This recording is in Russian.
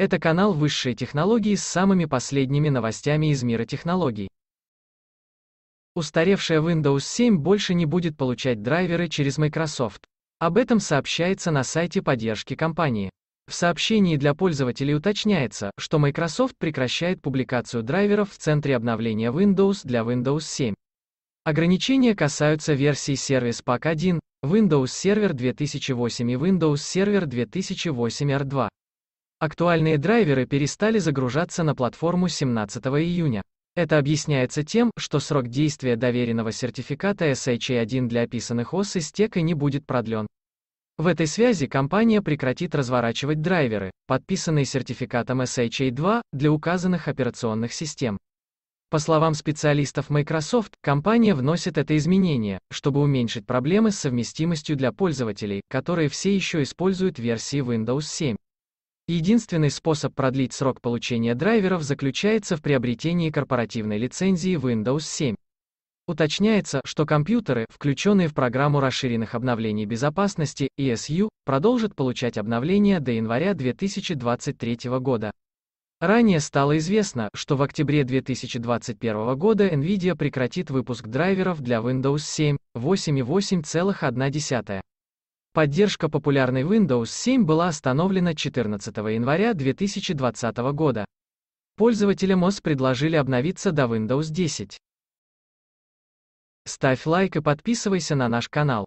Это канал высшей технологии с самыми последними новостями из мира технологий. Устаревшая Windows 7 больше не будет получать драйверы через Microsoft. Об этом сообщается на сайте поддержки компании. В сообщении для пользователей уточняется, что Microsoft прекращает публикацию драйверов в центре обновления Windows для Windows 7. Ограничения касаются версий Service Pack 1, Windows Server 2008 и Windows Server 2008 R2. Актуальные драйверы перестали загружаться на платформу 17 июня. Это объясняется тем, что срок действия доверенного сертификата SHA-1 для описанных ос из тека не будет продлен. В этой связи компания прекратит разворачивать драйверы, подписанные сертификатом SHA-2, для указанных операционных систем. По словам специалистов Microsoft, компания вносит это изменение, чтобы уменьшить проблемы с совместимостью для пользователей, которые все еще используют версии Windows 7. Единственный способ продлить срок получения драйверов заключается в приобретении корпоративной лицензии Windows 7. Уточняется, что компьютеры, включенные в программу расширенных обновлений безопасности ESU, продолжат получать обновления до января 2023 года. Ранее стало известно, что в октябре 2021 года NVIDIA прекратит выпуск драйверов для Windows 7, 8.8.1. Поддержка популярной Windows 7 была остановлена 14 января 2020 года. Пользователям OS предложили обновиться до Windows 10. Ставь лайк и подписывайся на наш канал.